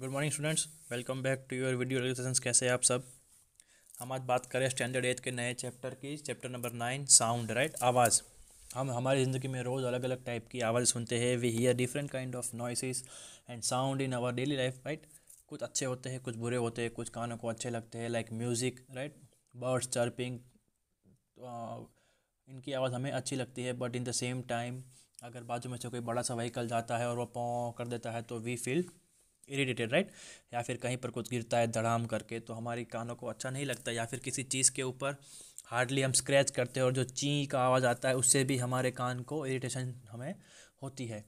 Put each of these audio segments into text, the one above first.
Good morning students welcome back to your video lesson कैसे आप सब हम आज बात करें स्टैंडर्ड एथ के नए चैप्टर की chapter number nine sound right आवाज़ हम हमारी ज़िंदगी में रोज़ अलग अलग टाइप की आवाज़ सुनते हैं we hear different kind of noises and sound in our daily life right कुछ अच्छे होते हैं कुछ बुरे होते हैं कुछ कानों को अच्छे लगते हैं like music right birds chirping इनकी आवाज़ हमें अच्छी लगती है but in the same time अगर बाजू में से कोई बड़ा सा वहीकल जाता है और वो पौ कर देता है तो वी फील इरीटेटेड राइट या फिर कहीं पर कुछ गिरता है धड़ाम करके तो हमारे कानों को अच्छा नहीं लगता या फिर किसी चीज़ के ऊपर हार्डली हम स्क्रैच करते हैं और जो ची का आवाज़ आता है उससे भी हमारे कान को इरीटेशन हमें होती है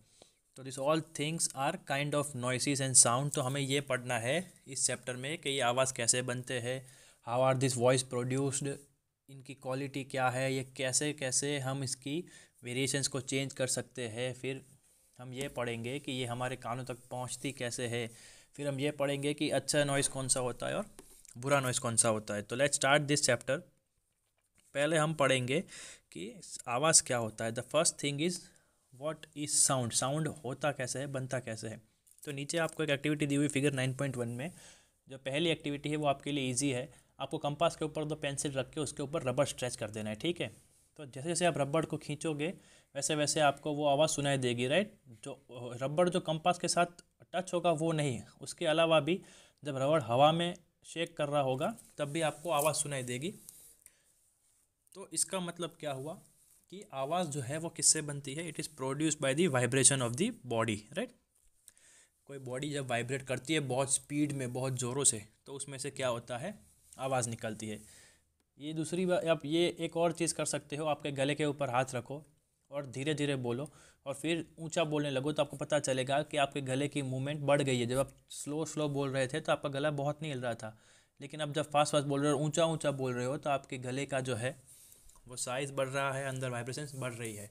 तो this all things are kind of noises and sound तो हमें ये पढ़ना है इस चैप्टर में कि ये आवाज़ कैसे बनते हैं how are this voice produced इनकी क्वालिटी क्या है ये कैसे कैसे हम इसकी वेरिएशंस को चेंज कर सकते हैं फिर हम ये पढ़ेंगे कि ये हमारे कानों तक पहुँचती कैसे है फिर हम ये पढ़ेंगे कि अच्छा नॉइज़ कौन सा होता है और बुरा नॉइज़ कौन सा होता है तो लेट स्टार्ट दिस चैप्टर पहले हम पढ़ेंगे कि आवाज़ क्या होता है the first thing is what is sound sound होता कैसे है बनता कैसे है तो नीचे आपको एक एक्टिविटी दी हुई फिगर नाइन पॉइंट वन में जो पहली एक्टिविटी है वो आपके लिए ईजी है आपको कंपास के ऊपर दो पेंसिल रख के उसके ऊपर रबर स्ट्रेच कर देना है ठीक है तो जैसे जैसे आप रबड़ को खींचोगे वैसे वैसे आपको वो आवाज़ सुनाई देगी राइट जो रबड़ जो कंपास के साथ टच होगा वो नहीं उसके अलावा भी जब रबड़ हवा में शेक कर रहा होगा तब भी आपको आवाज़ सुनाई देगी तो इसका मतलब क्या हुआ कि आवाज़ जो है वो किससे बनती है it is produce by the vibration of the body right कोई बॉडी जब वाइब्रेट करती है बहुत स्पीड में बहुत ज़ोरों से तो उसमें से क्या होता है आवाज़ निकलती है ये दूसरी बात आप ये एक और चीज़ कर सकते हो आपके गले के ऊपर हाथ रखो और धीरे धीरे बोलो और फिर ऊंचा बोलने लगो तो आपको पता चलेगा कि आपके गले की मूवमेंट बढ़ गई है जब आप स्लो स्लो बोल रहे थे तो आपका गला बहुत नहीं हिल रहा था लेकिन अब जब फास्ट फास्ट बोल रहे हो ऊंचा ऊंचा बोल रहे हो तो आपके गले का जो है वो साइज़ बढ़ रहा है अंदर वाइब्रेशन बढ़ रही है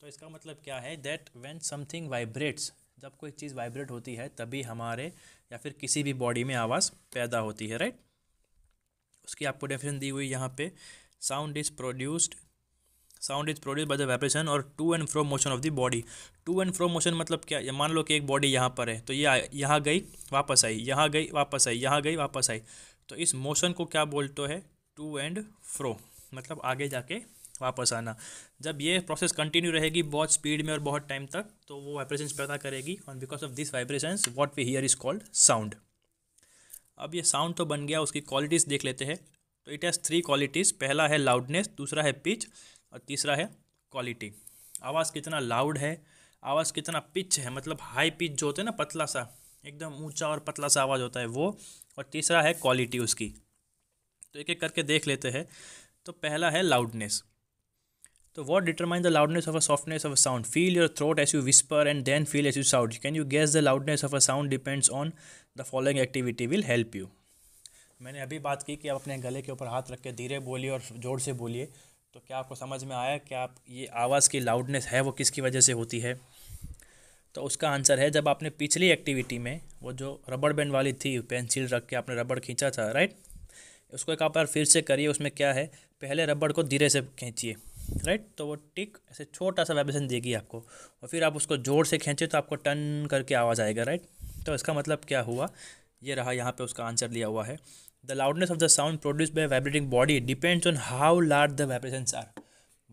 तो इसका मतलब क्या है दैट वेन समथिंग वाइब्रेट्स जब कोई चीज़ वाइब्रेट होती है तभी हमारे या फिर किसी भी बॉडी में आवाज़ पैदा होती है राइट उसकी आपको डेफिनेशन दी हुई यहाँ पे sound is produced sound is produce by the vibration और to and fro motion of the body to and fro motion मतलब क्या मान लो कि एक बॉडी यहाँ पर है तो ये यहाँ गई वापस आई यहाँ गई वापस आई यहाँ गई वापस आई तो इस मोशन को क्या बोलते हैं टू एंड फ्रो मतलब आगे जाके वापस आना जब ये प्रोसेस कंटिन्यू रहेगी बहुत स्पीड में और बहुत टाइम तक तो वो वाइब्रेशन पैदा करेगी और because of this vibration what we hear is called sound अब ये साउंड तो बन गया उसकी क्वालिटीज़ देख लेते हैं तो इट हैज़ थ्री क्वालिटीज़ पहला है लाउडनेस दूसरा है पिच और तीसरा है क्वालिटी आवाज़ कितना लाउड है आवाज़ कितना पिच है मतलब हाई पिच जो होते हैं ना पतला सा एकदम ऊंचा और पतला सा आवाज़ होता है वो और तीसरा है क्वालिटी उसकी तो एक एक करके देख लेते हैं तो पहला है लाउडनेस तो what determine the loudness of a softness of a sound feel your throat as you whisper and then feel as you sound can you guess the loudness of a sound depends on the following activity will help you मैंने अभी बात की कि आप अपने गले के ऊपर हाथ रख के धीरे बोलिए और जोर से बोलिए तो क्या आपको समझ में आया कि आप ये आवाज़ की लाउडनेस है वो किसकी वजह से होती है तो उसका आंसर है जब आपने पिछली एक्टिविटी में वो जो रबड़ बैंड वाली थी पेंसिल रख के आपने रबड़ खींचा था राइट उसको एक बार फिर से करिए उसमें क्या है पहले रबड़ को धीरे से खींचिए राइट तो वो टिक ऐसे छोटा सा वाइब्रेशन देगी आपको और फिर आप उसको ज़ोर से खींचे तो आपको टन करके आवाज़ आएगा राइट तो इसका मतलब क्या हुआ ये रहा यहाँ पे उसका आंसर दिया हुआ है the loudness of the sound produce by vibrating body depends on how large the vibration are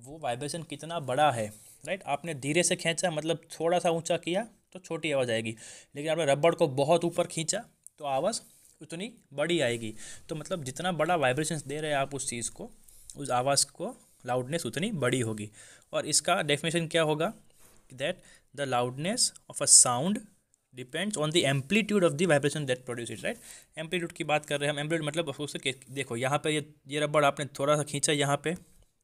वो वाइब्रेशन कितना बड़ा है राइट आपने धीरे से खींचा मतलब थोड़ा सा ऊंचा किया तो छोटी आवाज़ आएगी लेकिन आपने रबड़ को बहुत ऊपर खींचा तो आवाज़ उतनी बड़ी आएगी तो मतलब जितना बड़ा वाइब्रेशन दे रहे हैं आप उस चीज़ को उस आवाज़ को लाउडनेस उतनी बड़ी होगी और इसका डेफिनेशन क्या होगा that the loudness of a sound depends on the amplitude of the vibration that produce it right amplitude की बात कर रहे हैं हम एम्पलीट्यूड मतलब उससे देखो यहाँ पे ये ये रबड़ आपने थोड़ा सा खींचा यहाँ पे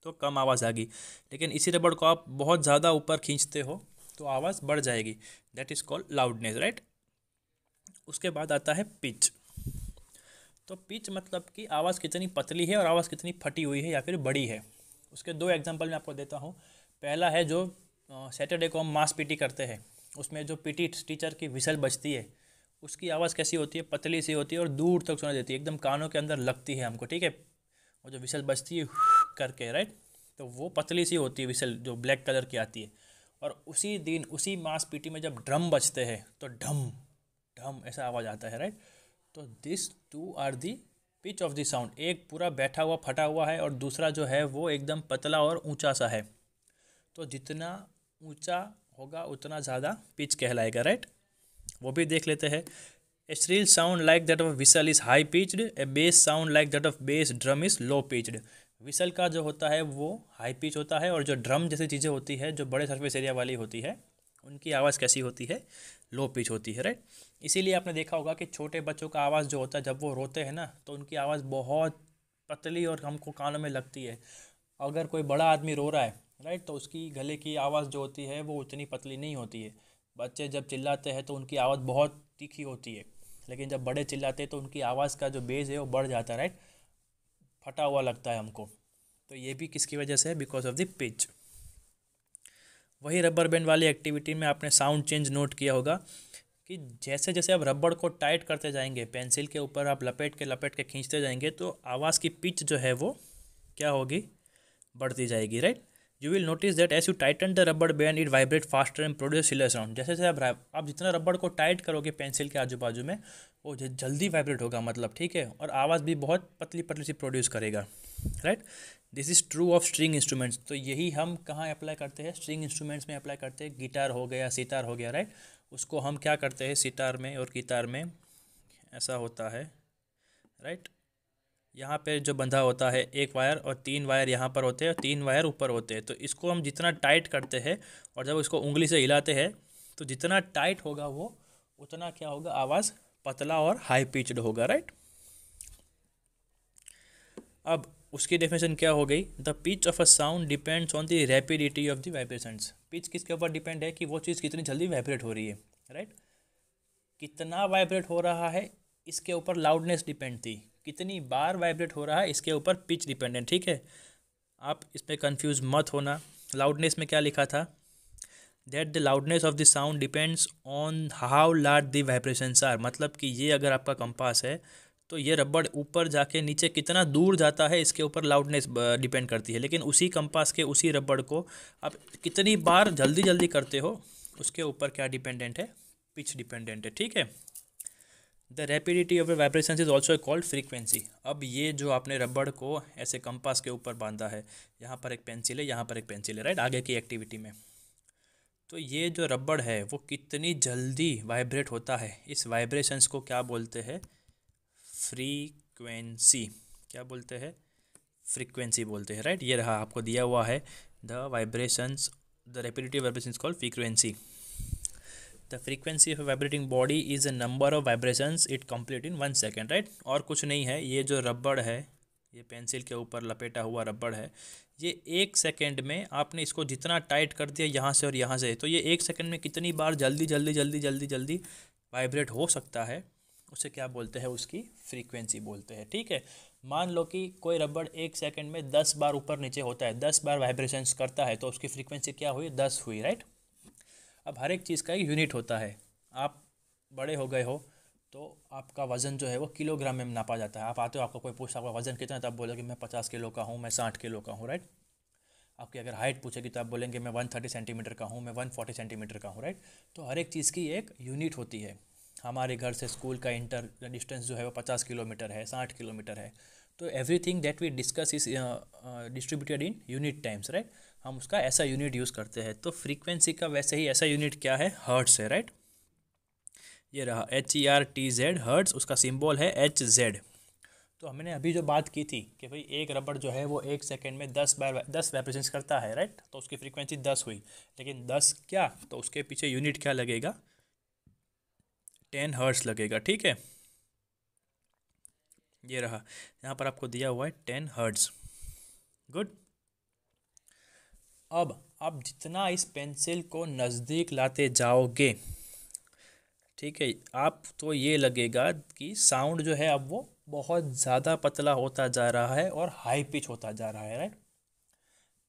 तो कम आवाज़ आ गई लेकिन इसी रबड़ को आप बहुत ज़्यादा ऊपर खींचते हो तो आवाज़ बढ़ जाएगी that is called loudness right उसके बाद आता है पिच तो पिच मतलब कि आवाज़ कितनी पतली है और आवाज़ कितनी फटी हुई है या फिर बड़ी है उसके दो एग्जाम्पल मैं आपको देता हूँ पहला है जो सैटरडे को हम मास पीटी करते हैं उसमें जो पीटी टीचर की विसल बजती है उसकी आवाज़ कैसी होती है पतली सी होती है और दूर तक सुना देती है एकदम कानों के अंदर लगती है हमको ठीक है और जो विसल बजती है करके राइट तो वो पतली सी होती है विसल जो ब्लैक कलर की आती है और उसी दिन उसी मास पीटी में जब ड्रम बजते हैं तो ढम ढम ऐसा आवाज़ आता है राइट तो this two are the pitch of the sound एक पूरा बैठा हुआ फटा हुआ है और दूसरा जो है वो एकदम पतला और ऊंचा सा है तो जितना ऊंचा होगा उतना ज़्यादा पिच कहलाएगा राइट वो भी देख लेते हैं a shrill sound like that of whistle is high pitched a bass sound like that of bass drum is low pitched whistle का जो होता है वो हाई पिच होता है और जो ड्रम जैसी चीज़ें होती है जो बड़े सरफेस एरिया वाली होती है उनकी आवाज़ कैसी होती है लो पिच होती है राइट इसीलिए आपने देखा होगा कि छोटे बच्चों का आवाज़ जो होता है जब वो रोते हैं ना तो उनकी आवाज़ बहुत पतली और हमको कानों में लगती है अगर कोई बड़ा आदमी रो रहा है राइट तो उसकी गले की आवाज़ जो होती है वो उतनी पतली नहीं होती है बच्चे जब चिल्लाते हैं तो उनकी आवाज़ बहुत तीखी होती है लेकिन जब बड़े चिल्लाते हैं तो उनकी आवाज़ का जो बेज है वो बढ़ जाता है राइट फटा हुआ लगता है हमको तो ये भी किसकी वजह से है बिकॉज ऑफ द पिच वही रबर बैंड वाली एक्टिविटी में आपने साउंड चेंज नोट किया होगा कि जैसे जैसे आप रबड़ को टाइट करते जाएंगे पेंसिल के ऊपर आप लपेट के लपेट के खींचते जाएंगे तो आवाज़ की पिच जो है वो क्या होगी बढ़ती जाएगी right you will notice that as you tighten the rubber band it vibrate faster and produce shriller sound जैसे जैसे आप आप जितना रबड़ को टाइट करोगे पेंसिल के आजू बाजू में वो जल्दी वाइब्रेट होगा मतलब ठीक है और आवाज़ भी बहुत पतली पतली सी प्रोड्यूस करेगा right this is true of string instruments तो यही हम कहाँ अप्लाई करते हैं स्ट्रिंग इंस्ट्रूमेंट्स में अप्लाई करते हैं गिटार हो गया सितार हो गया राइट उसको हम क्या करते हैं सितार में और कितार में ऐसा होता है राइट यहाँ पे जो बंधा होता है एक वायर और तीन वायर यहाँ पर होते हैं और तीन वायर ऊपर होते हैं तो इसको हम जितना टाइट करते हैं और जब इसको उंगली से हिलाते हैं तो जितना टाइट होगा वो उतना क्या होगा आवाज़ पतला और हाई पिचड होगा राइट अब उसकी डेफिनेशन क्या हो गई the pitch of a sound depends on the rapidity of the vibrations pitch किसके ऊपर डिपेंड है कि वो चीज़ कितनी जल्दी वाइब्रेट हो रही है राइट right? कितना वाइब्रेट हो रहा है इसके ऊपर लाउडनेस डिपेंड थी कितनी बार वाइब्रेट हो रहा है इसके ऊपर पिच डिपेंड है ठीक है आप इसमें कंफ्यूज मत होना लाउडनेस में क्या लिखा था that the loudness of the sound depends on how large the vibrations are मतलब कि ये अगर आपका कंपास है तो ये रबड़ ऊपर जाके नीचे कितना दूर जाता है इसके ऊपर लाउडनेस डिपेंड करती है लेकिन उसी कंपास के उसी रबड़ को आप कितनी बार जल्दी जल्दी करते हो उसके ऊपर क्या डिपेंडेंट है पिच डिपेंडेंट है ठीक है the rapidity of vibration is also called frequency अब ये जो आपने रबड़ को ऐसे कंपास के ऊपर बांधा है यहाँ पर एक पेंसिल है यहाँ पर एक पेंसिल है राइट आगे की एक्टिविटी में तो ये जो रबड़ है वो कितनी जल्दी वाइब्रेट होता है इस वाइब्रेशंस को क्या बोलते हैं फ्रीक्वेंसी क्या बोलते हैं फ्रीक्वेंसी बोलते हैं राइट ये रहा आपको दिया हुआ है the vibrations the repetitive vibrations call frequency the frequency of vibrating body is a number of vibrations it complete in one second right और कुछ नहीं है ये जो रबड़ है ये पेंसिल के ऊपर लपेटा हुआ रबड़ है ये एक सेकेंड में आपने इसको जितना टाइट कर दिया यहाँ से और यहाँ से तो ये एक सेकेंड में कितनी बार जल्दी जल्दी जल्दी जल्दी जल्दी वाइब्रेट हो सकता है उसे क्या बोलते हैं उसकी फ्रीक्वेंसी बोलते हैं ठीक है मान लो कि कोई रबड़ एक सेकंड में दस बार ऊपर नीचे होता है दस बार वाइब्रेशंस करता है तो उसकी फ्रीक्वेंसी क्या हुई दस हुई राइट अब हर एक चीज़ का एक यूनिट होता है आप बड़े हो गए हो तो आपका वज़न जो है वो किलोग्राम में नापा जाता है आप आते हो आपको कोई पूछता आपका वज़न कितना है तो आप बोलोगे मैं पचास किलो का हूँ मैं साठ किलो का हूँ राइट आपकी अगर हाइट पूछेगी तो आप बोलेंगे मैं वन थर्टी सेंटीमीटर का हूँ मैं वन फोर्टी सेंटीमीटर का हूँ राइट तो हर एक चीज़ की एक यूनिट होती है हमारे घर से स्कूल का इंटर डिस्टेंस जो है वो पचास किलोमीटर है साठ किलोमीटर है तो everything that we discuss is distributed in unit times right हम उसका ऐसा यूनिट यूज़ करते हैं तो फ्रीक्वेंसी का वैसे ही ऐसा यूनिट क्या है हर्ट्स है राइट ये रहा H E R T Z hertz उसका सिंबल है एच जेड तो हमने अभी जो बात की थी कि भाई एक रबड़ जो है वो एक सेकेंड में दस बार दस वाइब्रेशन करता है राइट तो उसकी फ्रीक्वेंसी दस हुई लेकिन दस क्या तो उसके पीछे यूनिट क्या लगेगा टेन हर्ट्स लगेगा ठीक है ये रहा यहाँ पर आपको दिया हुआ है टेन हर्ट्स गुड अब आप जितना इस पेंसिल को नज़दीक लाते जाओगे ठीक है आप तो ये लगेगा कि साउंड जो है अब वो बहुत ज़्यादा पतला होता जा रहा है और हाई पिच होता जा रहा है राइट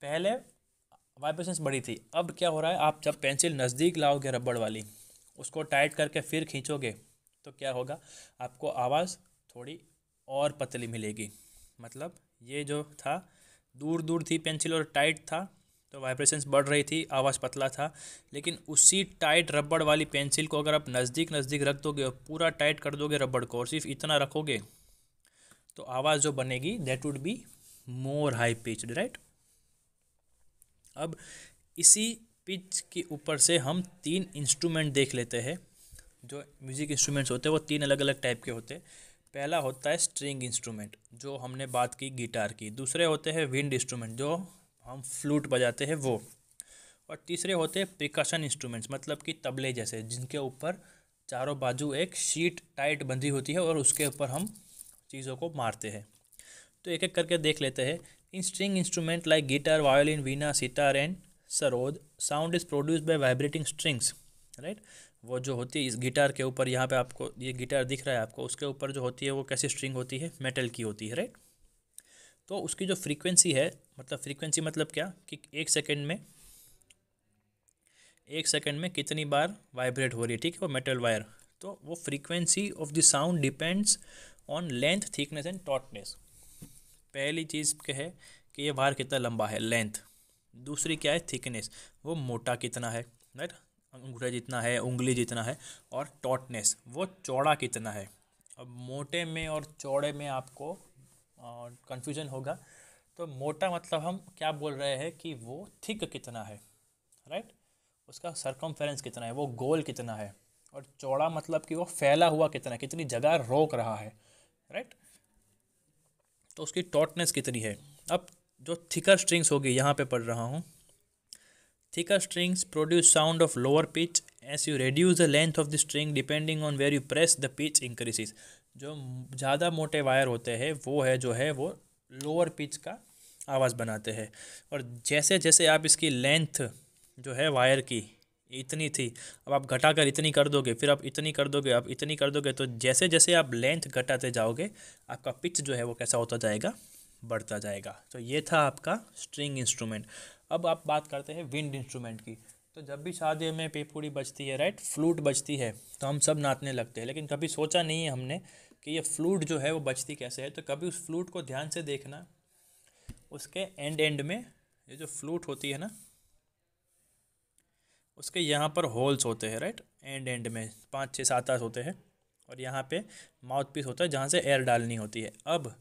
पहले वाइब्रेशंस बड़ी थी अब क्या हो रहा है आप जब पेंसिल नज़दीक लाओगे रबड़ वाली उसको टाइट करके फिर खींचोगे तो क्या होगा आपको आवाज़ थोड़ी और पतली मिलेगी मतलब ये जो था दूर दूर थी पेंसिल और टाइट था तो वाइब्रेशंस बढ़ रही थी आवाज़ पतला था लेकिन उसी टाइट रबड़ वाली पेंसिल को अगर आप नज़दीक नज़दीक रख दोगे और पूरा टाइट कर दोगे रबड़ को और सिर्फ इतना रखोगे तो आवाज़ जो बनेगी that would be more high pitched right अब इसी पिच के ऊपर से हम तीन इंस्ट्रूमेंट देख लेते हैं जो म्यूज़िक इंस्ट्रूमेंट्स होते हैं वो तीन अलग अलग टाइप के होते हैं पहला होता है स्ट्रिंग इंस्ट्रूमेंट जो हमने बात की गिटार की दूसरे होते हैं विंड इंस्ट्रूमेंट जो हम फ्लूट बजाते हैं वो और तीसरे होते हैं प्रिकॉशन इंस्ट्रूमेंट्स मतलब कि तबले जैसे जिनके ऊपर चारों बाजू एक शीट टाइट बंधी होती है और उसके ऊपर हम चीज़ों को मारते हैं तो एक एक करके देख लेते हैं in string instrument like guitar violin veena sitar and sarod sound is produce by vibrating strings right वो जो होती है इस गिटार के ऊपर यहाँ पे आपको ये गिटार दिख रहा है आपको उसके ऊपर जो होती है वो कैसी स्ट्रिंग होती है मेटल की होती है राइट तो उसकी जो फ्रीक्वेंसी है मतलब फ्रीक्वेंसी मतलब क्या कि एक सेकेंड में एक सेकेंड में कितनी बार वाइब्रेट हो रही है ठीक है वो मेटल वायर तो वो frequency of the sound depends on length thickness and tautness पहली चीज़ क्या है कि ये वायर कितना लंबा है लेंथ दूसरी क्या है थिकनेस वो मोटा कितना है राइट अंगूठा जितना है उंगली जितना है और टॉटनेस वो चौड़ा कितना है अब मोटे में और चौड़े में आपको कन्फ्यूजन होगा तो मोटा मतलब हम क्या बोल रहे हैं कि वो थिक कितना है राइट उसका सरकमफेरेंस कितना है वो गोल कितना है और चौड़ा मतलब कि वो फैला हुआ कितना है कितनी जगह रोक रहा है राइट तो उसकी टॉटनेस कितनी है अब जो थिकर स्ट्रिंग्स होगी यहाँ पे पढ़ रहा हूँ thicker strings produce sound of lower pitch as you reduce the length of the string depending on where you press the pitch increases जो ज़्यादा मोटे वायर होते हैं वो है जो है वो लोअर पिच का आवाज़ बनाते हैं और जैसे जैसे आप इसकी लेंथ जो है वायर की इतनी थी अब आप घटा कर इतनी कर दोगे फिर आप इतनी कर दोगे आप इतनी कर दोगे तो जैसे जैसे आप लेंथ घटाते जाओगे आपका पिच जो है वो कैसा होता जाएगा बढ़ता जाएगा तो ये था आपका स्ट्रिंग इंस्ट्रूमेंट अब आप बात करते हैं विंड इंस्ट्रूमेंट की तो जब भी शादी में पेपूड़ी बजती है राइट फ्लूट बजती है तो हम सब नाचने लगते हैं लेकिन कभी सोचा नहीं है हमने कि ये फ्लूट जो है वो बजती कैसे है तो कभी उस फ्लूट को ध्यान से देखना उसके एंड एंड में ये जो फ्लूट होती है ना उसके यहाँ पर होल्स होते हैं राइट एंड एंड में पाँच छः सात आठ होते हैं और यहाँ पे माउथ पीस होता है जहाँ से एयर डालनी होती है अब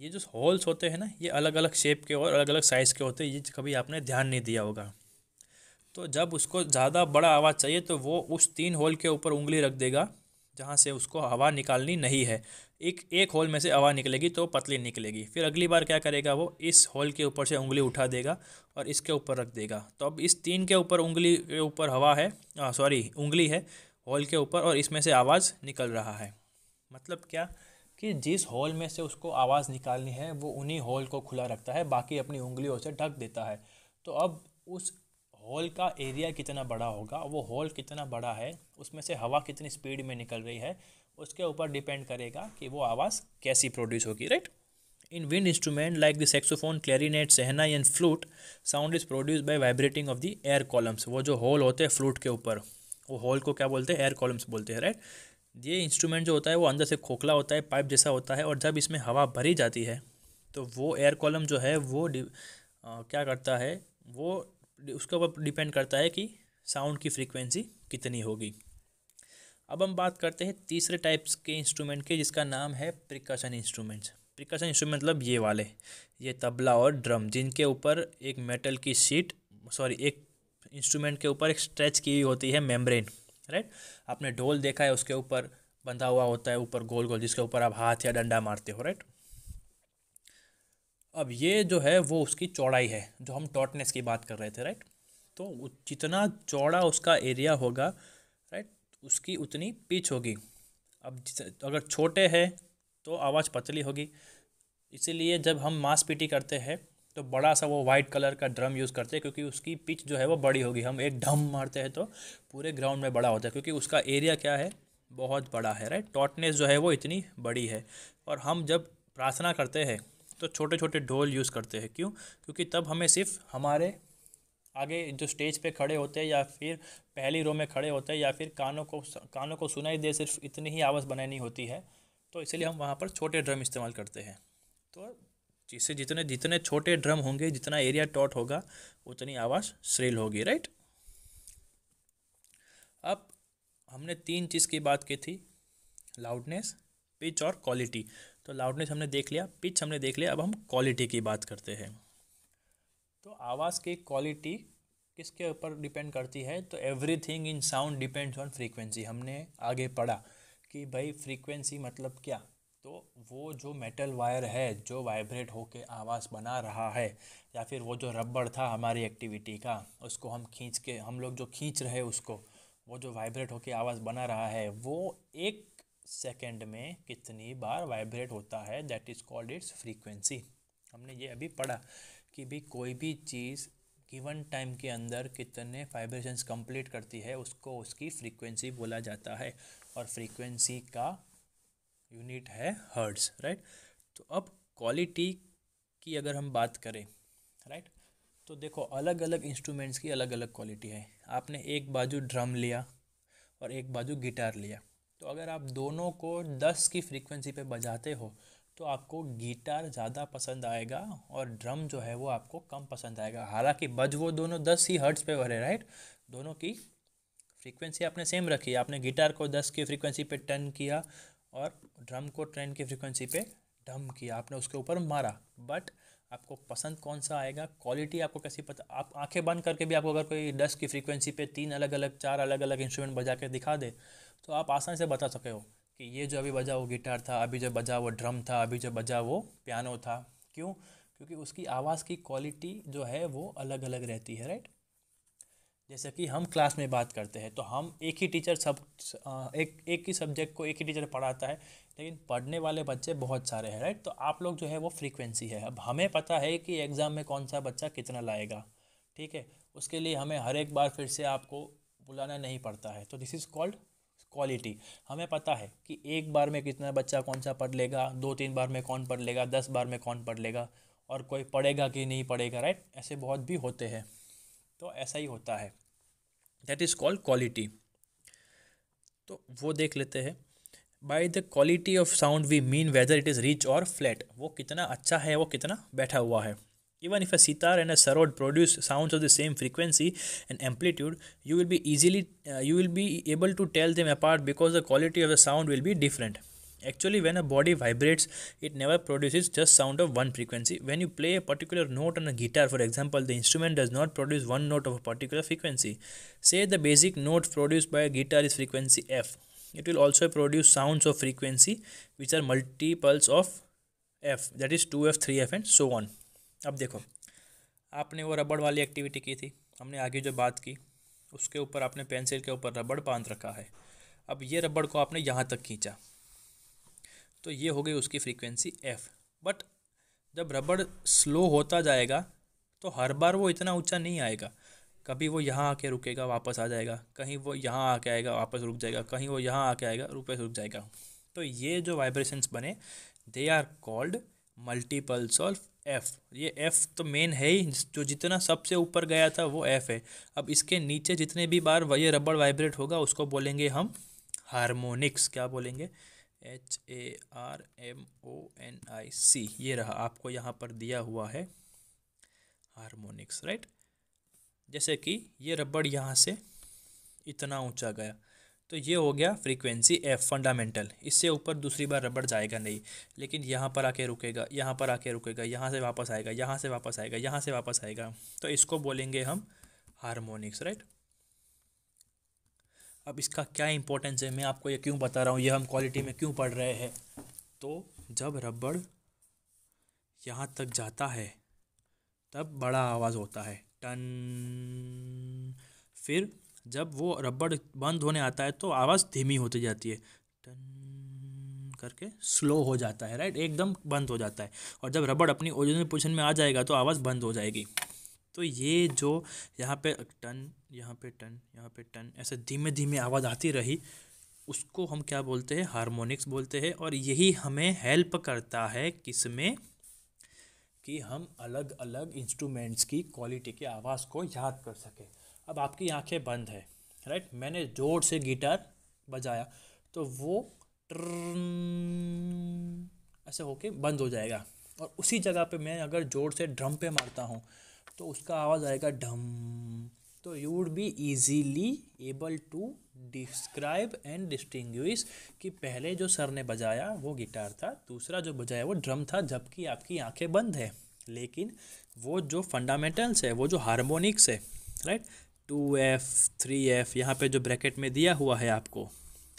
ये जो होल्स होते हैं ना ये अलग अलग शेप के और अलग अलग साइज़ के होते हैं ये कभी आपने ध्यान नहीं दिया होगा तो जब उसको ज़्यादा बड़ा आवाज़ चाहिए तो वो उस तीन होल के ऊपर उंगली रख देगा जहाँ से उसको हवा निकालनी नहीं है एक एक होल में से हवा निकलेगी तो पतली निकलेगी फिर अगली बार क्या करेगा वो इस होल के ऊपर से उंगली उठा देगा और इसके ऊपर रख देगा तो अब इस तीन के ऊपर उंगली के ऊपर हवा है सॉरी उंगली है होल के ऊपर और इसमें से आवाज़ निकल रहा है मतलब क्या कि जिस हॉल में से उसको आवाज़ निकालनी है वो उन्हीं हॉल को खुला रखता है बाकी अपनी उंगलियों से ढक देता है तो अब उस हॉल का एरिया कितना बड़ा होगा वो हॉल कितना बड़ा है उसमें से हवा कितनी स्पीड में निकल रही है उसके ऊपर डिपेंड करेगा कि वो आवाज़ कैसी प्रोड्यूस होगी right in wind instrument like the saxophone clarinet सहना and flute sound is produce by vibrating of the air columns वो जो हॉल होते हैं फ्लूट के ऊपर वो हॉल को क्या बोलते हैं एयर कॉलम्स बोलते हैं राइट ये इंस्ट्रूमेंट जो होता है वो अंदर से खोखला होता है पाइप जैसा होता है और जब इसमें हवा भरी जाती है तो वो एयर कॉलम जो है वो आ, क्या करता है वो उसके ऊपर डिपेंड करता है कि साउंड की फ्रीक्वेंसी कितनी होगी अब हम बात करते हैं तीसरे टाइप्स के इंस्ट्रूमेंट के जिसका नाम है प्रिकॉशन इंस्ट्रूमेंट्स प्रिकॉशन इंस्ट्रूमेंट मतलब ये वाले ये तबला और ड्रम जिनके ऊपर एक मेटल की सीट सॉरी एक इंस्ट्रूमेंट के ऊपर एक स्ट्रेच की हुई होती है मेम्ब्रेन राइट आपने ढोल देखा है उसके ऊपर बंधा हुआ होता है ऊपर गोल गोल जिसके ऊपर आप हाथ या डंडा मारते हो राइट अब ये जो है वो उसकी चौड़ाई है जो हम टॉटनेस की बात कर रहे थे राइट तो जितना चौड़ा उसका एरिया होगा राइट उसकी उतनी पिच होगी अब अगर छोटे है तो आवाज़ पतली होगी इसीलिए जब हम मांसपीटी करते हैं तो बड़ा सा वो वाइट कलर का ड्रम यूज़ करते हैं क्योंकि उसकी पिच जो है वो बड़ी होगी हम एक ढम मारते हैं तो पूरे ग्राउंड में बड़ा होता है क्योंकि उसका एरिया क्या है बहुत बड़ा है राइट टॉटनेस जो है वो इतनी बड़ी है और हम जब प्रार्थना करते हैं तो छोटे छोटे ढोल यूज़ करते हैं क्यों क्योंकि तब हमें सिर्फ हमारे आगे जो स्टेज पे खड़े होते हैं या फिर पहली रो में खड़े होते हैं या फिर कानों को कानों को सुनाई दे सिर्फ इतनी ही आवाज़ बनानी होती है तो इसलिए हम वहाँ पर छोटे ड्रम इस्तेमाल करते हैं तो जिससे जितने जितने छोटे ड्रम होंगे जितना एरिया टॉट होगा उतनी आवाज़ श्रील होगी राइट अब हमने तीन चीज़ की बात की थी लाउडनेस पिच और क्वालिटी तो लाउडनेस हमने देख लिया पिच हमने देख लिया अब हम क्वालिटी की बात करते हैं तो आवाज़ की क्वालिटी किसके ऊपर डिपेंड करती है तो everything in sound depends on frequency हमने आगे पढ़ा कि भाई फ्रीक्वेंसी मतलब क्या तो वो जो मेटल वायर है जो वाइब्रेट होके आवाज़ बना रहा है या फिर वो जो रबड़ था हमारी एक्टिविटी का उसको हम खींच के हम लोग जो खींच रहे उसको वो जो वाइब्रेट होके आवाज़ बना रहा है वो एक सेकेंड में कितनी बार वाइब्रेट होता है that is called its frequency हमने ये अभी पढ़ा कि भी कोई भी चीज़ गिवन टाइम के अंदर कितने वाइब्रेशंस कंप्लीट करती है उसको उसकी फ्रीक्वेंसी बोला जाता है और फ्रीक्वेंसी का यूनिट है हर्ड्स राइट तो अब क्वालिटी की अगर हम बात करें राइट तो देखो अलग अलग इंस्ट्रूमेंट्स की अलग अलग क्वालिटी है आपने एक बाजू ड्रम लिया और एक बाजू गिटार लिया तो अगर आप दोनों को दस की फ्रीक्वेंसी पे बजाते हो तो आपको गिटार ज़्यादा पसंद आएगा और ड्रम जो है वो आपको कम पसंद आएगा हालांकि बज वो दोनों दस ही हर्ट्स पे भरे राइट दोनों की फ्रीक्वेंसी आपने सेम रखी आपने गिटार को दस की फ्रीक्वेंसी पे टर्न किया और ड्रम को ट्रेन की फ्रिक्वेंसी पे डम किया आपने उसके ऊपर मारा बट आपको पसंद कौन सा आएगा क्वालिटी आपको कैसी पता आप आंखें बंद करके भी आपको अगर कोई डस्ट की फ्रीक्वेंसी पे तीन अलग अलग चार अलग अलग इंस्ट्रूमेंट बजा के दिखा दे तो आप आसानी से बता सके हो कि ये जो अभी बजा वो गिटार था अभी जो बजा वो ड्रम था अभी जो बजा वो पियानो था क्यों क्योंकि उसकी आवाज़ की क्वालिटी जो है वो अलग अलग रहती है राइट जैसे कि हम क्लास में बात करते हैं तो हम एक ही टीचर सब एक एक ही सब्जेक्ट को एक ही टीचर पढ़ाता है लेकिन पढ़ने वाले बच्चे बहुत सारे हैं राइट तो आप लोग जो है वो फ्रीक्वेंसी है अब हमें पता है कि एग्ज़ाम में कौन सा बच्चा कितना लाएगा ठीक है उसके लिए हमें हर एक बार फिर से आपको बुलाना नहीं पड़ता है तो दिस इज़ कॉल्ड क्वालिटी हमें पता है कि एक बार में कितना बच्चा कौन सा पढ़ लेगा दो तीन बार में कौन पढ़ लेगा दस बार में कौन पढ़ लेगा और कोई पढ़ेगा कि नहीं पढ़ेगा राइट ऐसे बहुत भी होते हैं तो ऐसा ही होता है दैट इज कॉल्ड क्वालिटी तो वो देख लेते हैं by the quality of sound we mean whether it is rich और फ्लैट वो कितना अच्छा है वो कितना बैठा हुआ है even if a sitar and a sarod produce sound of the same frequency and amplitude you will भी ईजिली यू विल भी able to tell them apart because the quality of the sound will भी different actually when a body vibrates it never produce just sound of one frequency when you play a particular note on a guitar for example the instrument does not produce one note of a particular frequency so the basic note produce by a guitar is frequency F it will also produce sound of frequency which are multiples of F that is two F three F and so on अब देखो आपने वो रबड़ वाली activity की थी हमने आगे जो बात की उसके ऊपर आपने पेंसिल के ऊपर रबड़ बांध रखा है अब ये रबड़ को आपने यहाँ तक खींचा तो ये हो गई उसकी फ्रीक्वेंसी एफ़ बट जब रबड़ स्लो होता जाएगा तो हर बार वो इतना ऊंचा नहीं आएगा कभी वो यहाँ आके रुकेगा वापस आ जाएगा कहीं वो यहाँ आके आएगा वापस रुक जाएगा कहीं वो यहाँ आके आएगा रुपये रुक जाएगा तो ये जो वाइब्रेशंस बने they are called multiples of F ये एफ़ तो मेन है ही जो जितना सबसे ऊपर गया था वो एफ़ है अब इसके नीचे जितने भी बार ये रबड़ वाइब्रेट होगा उसको बोलेंगे हम हारमोनिक्स क्या बोलेंगे H A R M O N I C ये रहा आपको यहाँ पर दिया हुआ है हारमोनिक्स राइट जैसे कि ये रबड़ यहाँ से इतना ऊंचा गया तो ये हो गया फ्रीक्वेंसी एफ फंडामेंटल इससे ऊपर दूसरी बार रबड़ जाएगा नहीं लेकिन यहाँ पर आके रुकेगा यहाँ पर आके रुकेगा यहाँ से वापस आएगा यहाँ से वापस आएगा यहाँ से वापस आएगा तो इसको बोलेंगे हम हारमोनिक्स राइट अब इसका क्या इंपॉर्टेंस है मैं आपको ये क्यों बता रहा हूँ ये हम क्वालिटी में क्यों पढ़ रहे हैं तो जब रबड़ यहाँ तक जाता है तब बड़ा आवाज़ होता है टन फिर जब वो रबड़ बंद होने आता है तो आवाज़ धीमी होती जाती है टन करके स्लो हो जाता है राइट एकदम बंद हो जाता है और जब रबड़ अपनी ओरिजिनल पोजिशन में आ जाएगा तो आवाज़ बंद हो जाएगी तो ये जो यहाँ पे टन यहाँ पे टन यहाँ पे टन ऐसे धीमे धीमे आवाज़ आती रही उसको हम क्या बोलते हैं हारमोनिक्स बोलते हैं और यही हमें हेल्प करता है किस में कि हम अलग अलग इंस्ट्रूमेंट्स की क्वालिटी के आवाज़ को याद कर सकें अब आपकी आंखें बंद है राइट मैंने ज़ोर से गिटार बजाया तो वो ऐसे होके बंद हो जाएगा और उसी जगह पे मैं अगर ज़ोर से ड्रम पे मारता हूँ तो उसका आवाज़ आएगा ढम तो you would be easily able to describe and distinguish कि पहले जो सर ने बजाया वो गिटार था दूसरा जो बजाया वो ड्रम था जबकि आपकी आंखें बंद है लेकिन वो जो फंडामेंटल्स है वो जो हारमोनिक्स है right two F three F यहाँ पे जो ब्रैकेट में दिया हुआ है आपको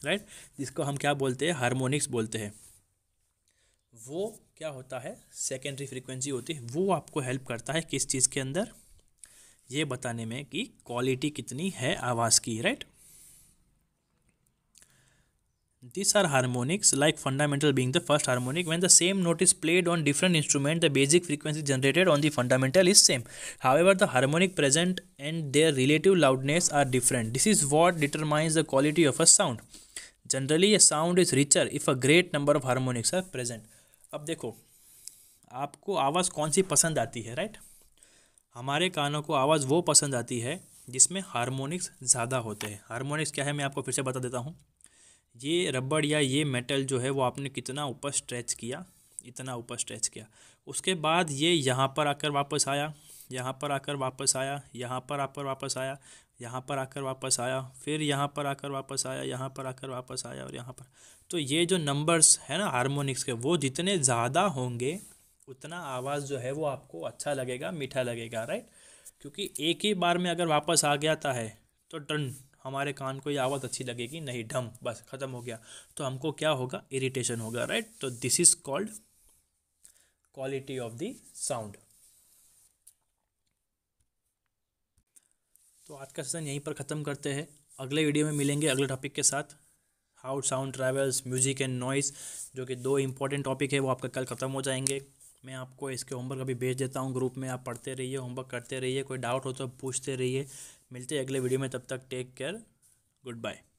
राइट जिसको हम क्या बोलते हैं हारमोनिक्स बोलते हैं वो क्या होता है सेकेंडरी फ्रीक्वेंसी होती है वो आपको हेल्प करता है किस चीज़ के अंदर ये बताने में कि क्वालिटी कितनी है आवाज़ की right this are harmonics like fundamental being the first harmonic when the same note is played on different instrument the basic frequency generated on the fundamental is same however the harmonic present and their relative loudness are different this is what determines the quality of a sound generally a sound is richer if a great number of harmonics are present अब देखो आपको आवाज़ कौन सी पसंद आती है right हमारे कानों को आवाज़ वो पसंद आती है जिसमें हारमोनिक्स ज़्यादा होते हैं हारमोनिक्स क्या है मैं आपको फिर से बता देता हूँ ये रबड़ या ये मेटल जो है वो आपने कितना ऊपर स्ट्रेच किया इतना ऊपर स्ट्रेच किया उसके बाद ये यहाँ पर आकर वापस आया यहाँ पर आकर वापस आया यहाँ पर आकर वापस आया यहाँ पर आकर वापस आया फिर यहाँ पर आकर वापस आया यहाँ पर आकर वापस आया और यहाँ पर तो ये जो नंबर्स है ना हारमोनिक्स के वो जितने ज़्यादा होंगे उतना आवाज़ जो है वो आपको अच्छा लगेगा मीठा लगेगा राइट क्योंकि एक ही बार में अगर वापस आ गया था है तो डन हमारे कान को ये आवाज़ अच्छी लगेगी नहीं ढम बस ख़त्म हो गया तो हमको क्या होगा इरिटेशन होगा राइट तो this is called quality of the sound तो आज का सेशन यहीं पर ख़त्म करते हैं अगले वीडियो में मिलेंगे अगले टॉपिक के साथ how sound travels music and noise जो कि दो इंपॉर्टेंट टॉपिक है वो आपका कल ख़त्म हो जाएंगे मैं आपको इसके होमवर्क अभी भेज देता हूँ ग्रुप में आप पढ़ते रहिए होमवर्क करते रहिए कोई डाउट हो तो पूछते रहिए मिलते हैं अगले वीडियो में तब तक टेक केयर गुड बाय